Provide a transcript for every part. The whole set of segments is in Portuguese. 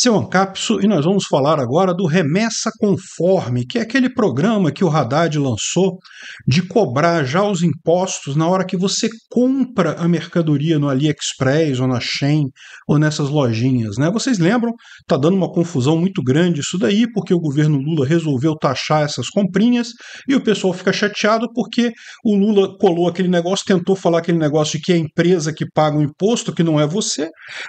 Seu Ancapso, e nós vamos falar agora do Remessa Conforme, que é aquele programa que o Haddad lançou de cobrar já os impostos na hora que você compra a mercadoria no AliExpress ou na Shein ou nessas lojinhas, né? Vocês lembram? Tá dando uma confusão muito grande isso daí, porque o governo Lula resolveu taxar essas comprinhas e o pessoal fica chateado porque o Lula colou aquele negócio, tentou falar aquele negócio de que é a empresa que paga o imposto, que não é você.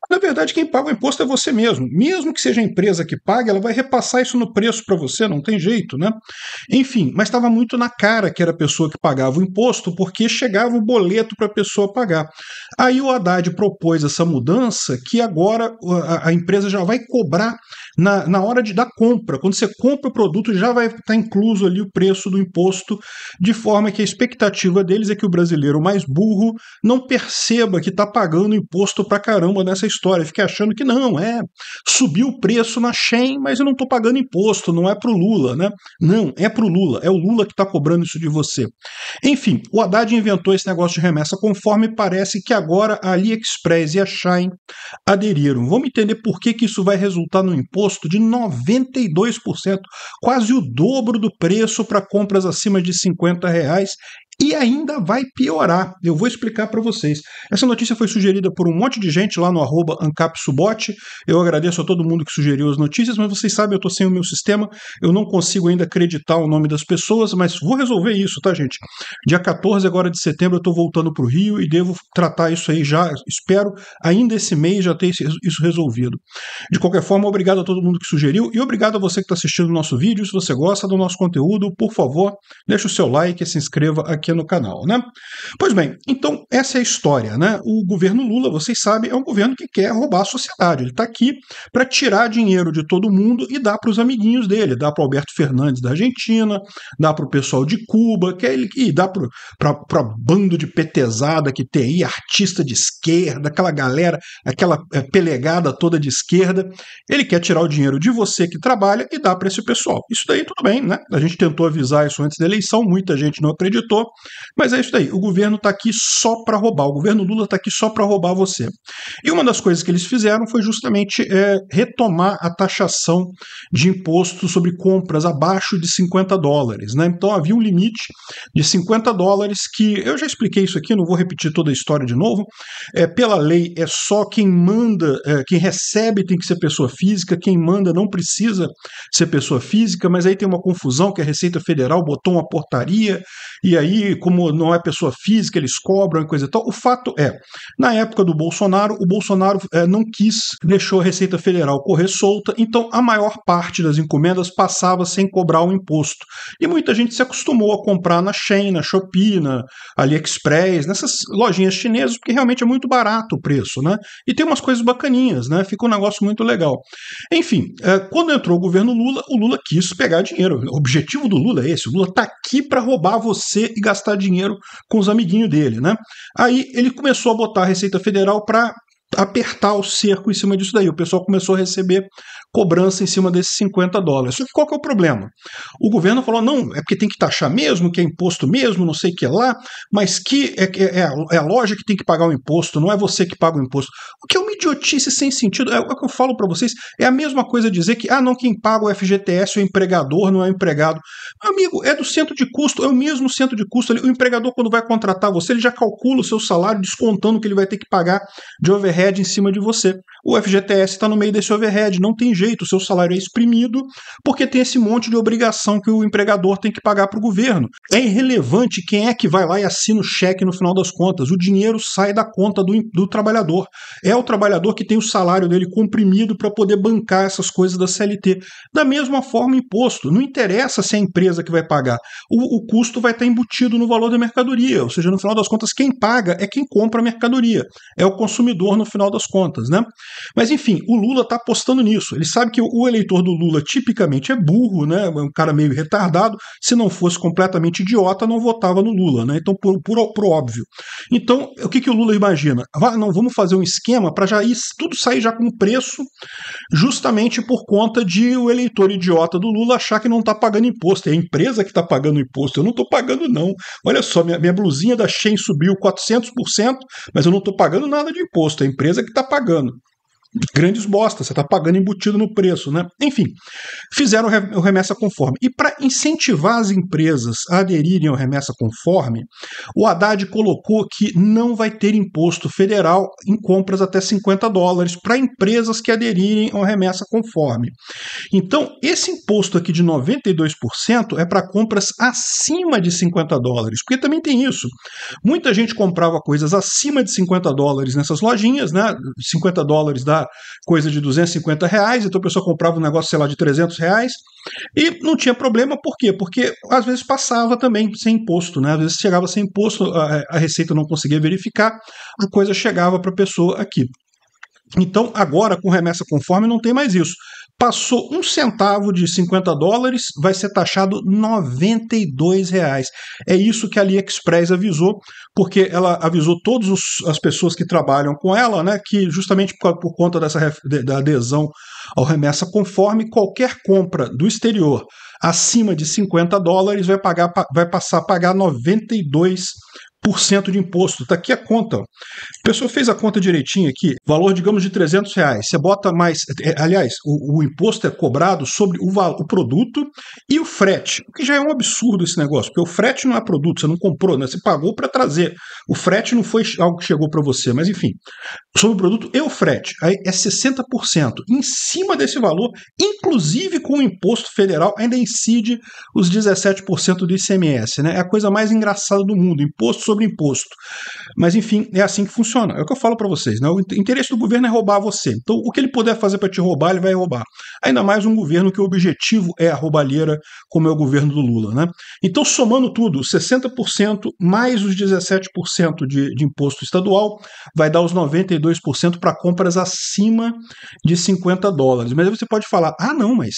Mas, na verdade, quem paga o imposto é você mesmo mesmo que seja a empresa que pague, ela vai repassar isso no preço para você, não tem jeito, né? Enfim, mas estava muito na cara que era a pessoa que pagava o imposto, porque chegava o boleto para a pessoa pagar. Aí o Haddad propôs essa mudança que agora a, a empresa já vai cobrar na, na hora de, da compra. Quando você compra o produto, já vai estar tá incluso ali o preço do imposto, de forma que a expectativa deles é que o brasileiro mais burro não perceba que está pagando imposto pra caramba nessa história, fique achando que não, é, subiu o preço na Shen, mas eu não estou pagando imposto, não é pro Lula, né? Não, é pro Lula, é o Lula que está cobrando isso de você. Enfim, o Haddad inventou esse negócio de remessa conforme parece que agora a AliExpress e a Shine aderiram. Vamos entender por que, que isso vai resultar no imposto imposto de 92%, quase o dobro do preço para compras acima de 50 reais e ainda vai piorar. Eu vou explicar para vocês. Essa notícia foi sugerida por um monte de gente lá no arroba ancapsubote. Eu agradeço a todo mundo que sugeriu as notícias, mas vocês sabem, eu estou sem o meu sistema. Eu não consigo ainda acreditar o nome das pessoas, mas vou resolver isso, tá, gente? Dia 14 agora de setembro eu estou voltando para o Rio e devo tratar isso aí já, espero, ainda esse mês já ter isso resolvido. De qualquer forma, obrigado a todo mundo que sugeriu e obrigado a você que está assistindo o nosso vídeo. Se você gosta do nosso conteúdo, por favor, deixa o seu like e se inscreva aqui aqui no canal, né? Pois bem, então essa é a história, né? O governo Lula, vocês sabem, é um governo que quer roubar a sociedade. Ele está aqui para tirar dinheiro de todo mundo e dar para os amiguinhos dele, dá para Alberto Fernandes da Argentina, dá para o pessoal de Cuba, que é ele, e dá para bando de petezada que tem aí, artista de esquerda, aquela galera, aquela é, pelegada toda de esquerda. Ele quer tirar o dinheiro de você que trabalha e dá para esse pessoal. Isso daí tudo bem, né? A gente tentou avisar isso antes da eleição, muita gente não acreditou. Mas é isso daí. O governo está aqui só para roubar. O governo Lula está aqui só para roubar você. E uma das coisas que eles fizeram foi justamente é, retomar a taxação de imposto sobre compras abaixo de 50 dólares. Né? Então havia um limite de 50 dólares que eu já expliquei isso aqui, não vou repetir toda a história de novo. É, pela lei é só quem manda, é, quem recebe tem que ser pessoa física, quem manda não precisa ser pessoa física, mas aí tem uma confusão que a Receita Federal botou uma portaria e aí como não é pessoa física, eles cobram e coisa e tal. O fato é, na época do Bolsonaro, o Bolsonaro é, não quis, deixou a Receita Federal correr solta, então a maior parte das encomendas passava sem cobrar o imposto. E muita gente se acostumou a comprar na Shein, na Shopee, na AliExpress, nessas lojinhas chinesas, porque realmente é muito barato o preço, né? E tem umas coisas bacaninhas, né? Fica um negócio muito legal. Enfim, é, quando entrou o governo Lula, o Lula quis pegar dinheiro. O objetivo do Lula é esse. O Lula tá aqui para roubar você e gastar gastar dinheiro com os amiguinhos dele, né? Aí ele começou a botar a Receita Federal para apertar o cerco em cima disso daí. O pessoal começou a receber cobrança em cima desses 50 dólares. Só que qual que é o problema? O governo falou, não, é porque tem que taxar mesmo, que é imposto mesmo, não sei o que lá, mas que é, é, é, é a loja que tem que pagar o imposto, não é você que paga o imposto. O que é uma idiotice sem sentido, é, é o que eu falo para vocês, é a mesma coisa dizer que, ah, não, quem paga o FGTS é o empregador, não é o empregado. Amigo, é do centro de custo, é o mesmo centro de custo. O empregador, quando vai contratar você, ele já calcula o seu salário descontando o que ele vai ter que pagar de overhead overhead em cima de você. O FGTS está no meio desse overhead, não tem jeito, o seu salário é exprimido, porque tem esse monte de obrigação que o empregador tem que pagar para o governo. É irrelevante quem é que vai lá e assina o cheque no final das contas, o dinheiro sai da conta do, do trabalhador. É o trabalhador que tem o salário dele comprimido para poder bancar essas coisas da CLT. Da mesma forma, imposto. Não interessa se é a empresa que vai pagar. O, o custo vai estar tá embutido no valor da mercadoria. Ou seja, no final das contas, quem paga é quem compra a mercadoria. É o consumidor no, final das contas, né? Mas enfim, o Lula está apostando nisso. Ele sabe que o eleitor do Lula tipicamente é burro, né? É um cara meio retardado. Se não fosse completamente idiota, não votava no Lula, né? Então, por, por, por óbvio. Então, o que, que o Lula imagina? Vai, não, vamos fazer um esquema para já ir, tudo sair já com preço, justamente por conta de o eleitor idiota do Lula achar que não está pagando imposto. É a empresa que está pagando imposto. Eu não estou pagando, não. Olha só, minha, minha blusinha da Shein subiu 400%, mas eu não estou pagando nada de imposto. É a empresa empresa que está pagando grandes bostas, você está pagando embutido no preço, né? Enfim, fizeram o remessa conforme. E para incentivar as empresas a aderirem ao remessa conforme, o Haddad colocou que não vai ter imposto federal em compras até 50 dólares para empresas que aderirem ao remessa conforme. Então, esse imposto aqui de 92% é para compras acima de 50 dólares, porque também tem isso. Muita gente comprava coisas acima de 50 dólares nessas lojinhas, né? 50 dólares da coisa de 250 reais, então a pessoa comprava um negócio, sei lá, de 300 reais, e não tinha problema, por quê? Porque às vezes passava também sem imposto, né? Às vezes chegava sem imposto, a, a Receita não conseguia verificar, a coisa chegava para a pessoa aqui. Então, agora, com remessa conforme, não tem mais isso. Passou um centavo de 50 dólares, vai ser taxado 92 reais. É isso que a AliExpress avisou, porque ela avisou todas as pessoas que trabalham com ela, né, que justamente por, por conta dessa da adesão ao remessa conforme, qualquer compra do exterior acima de 50 dólares vai, pagar, vai passar a pagar 92 de imposto. Está aqui a conta. A pessoa fez a conta direitinho aqui, valor, digamos, de 300 reais. Você bota mais. É, é, aliás, o, o imposto é cobrado sobre o, o, produto e o frete, o que já é um absurdo esse negócio, porque o frete não é produto, você não comprou, né? você pagou para trazer. O frete não foi algo que chegou para você, mas enfim. Sobre o produto e o frete, aí é 60%. Em cima desse valor, inclusive com o imposto federal, ainda incide os 17% do ICMS. Né? É a coisa mais engraçada do mundo. Imposto sobre imposto. Mas, enfim, é assim que funciona. É o que eu falo para vocês. Né? O interesse do governo é roubar você. Então, o que ele puder fazer para te roubar, ele vai roubar. Ainda mais um governo que o objetivo é a roubalheira, como é o governo do Lula. Né? Então, somando tudo, 60% mais os 17% de, de imposto estadual vai dar os 92% para compras acima de 50 dólares. Mas aí você pode falar, ah, não, mas,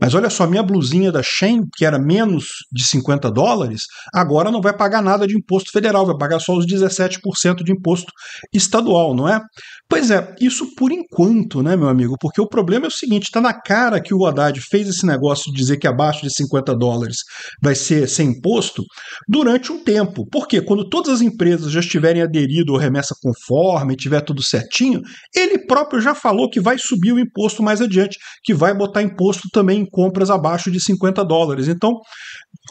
mas olha só, minha blusinha da Shein, que era menos de 50 dólares, agora não vai pagar nada de imposto federal federal, vai pagar só os 17% de imposto estadual, não é? Pois é, isso por enquanto, né, meu amigo? Porque o problema é o seguinte: está na cara que o Haddad fez esse negócio de dizer que abaixo de 50 dólares vai ser sem imposto durante um tempo. Porque quando todas as empresas já estiverem aderido ao remessa conforme, tiver tudo certinho, ele próprio já falou que vai subir o imposto mais adiante, que vai botar imposto também em compras abaixo de 50 dólares. Então,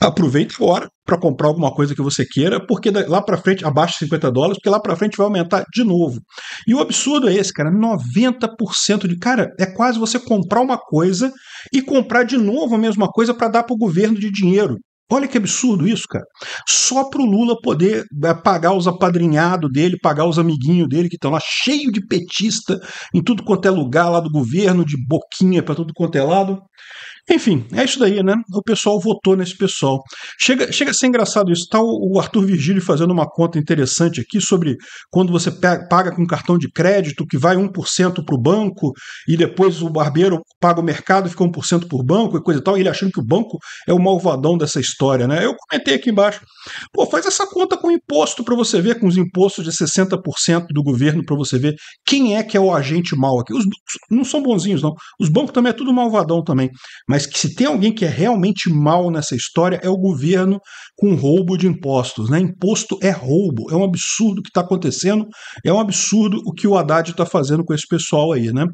aproveite agora para comprar alguma coisa que você queira, porque lá para frente, abaixo de 50 dólares, porque lá para frente vai aumentar de novo. E o absurdo é esse, cara, 90% de. Cara, é quase você comprar uma coisa e comprar de novo a mesma coisa para dar para o governo de dinheiro. Olha que absurdo isso, cara. Só para o Lula poder é, pagar os apadrinhados dele, pagar os amiguinhos dele que estão lá cheio de petista em tudo quanto é lugar lá do governo, de boquinha para tudo quanto é lado. Enfim, é isso daí, né? O pessoal votou nesse pessoal. Chega, chega a ser engraçado isso. Tá o Arthur Virgílio fazendo uma conta interessante aqui sobre quando você paga com cartão de crédito, que vai 1% para o banco, e depois o barbeiro paga o mercado, fica 1% por banco e coisa e tal. E ele achando que o banco é o malvadão dessa história, né? Eu comentei aqui embaixo. Pô, faz essa conta com imposto para você ver, com os impostos de 60% do governo, para você ver quem é que é o agente mal aqui. Os não são bonzinhos, não. Os bancos também é tudo malvadão também. Mas mas que se tem alguém que é realmente mal nessa história é o governo com roubo de impostos. Né? Imposto é roubo, é um absurdo o que está acontecendo, é um absurdo o que o Haddad está fazendo com esse pessoal aí. Né?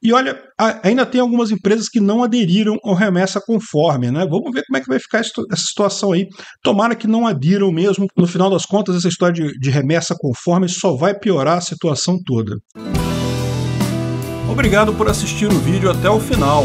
E olha, ainda tem algumas empresas que não aderiram ao remessa conforme. Né? Vamos ver como é que vai ficar essa situação aí. Tomara que não adiram mesmo. No final das contas, essa história de, de remessa conforme só vai piorar a situação toda. Obrigado por assistir o vídeo até o final.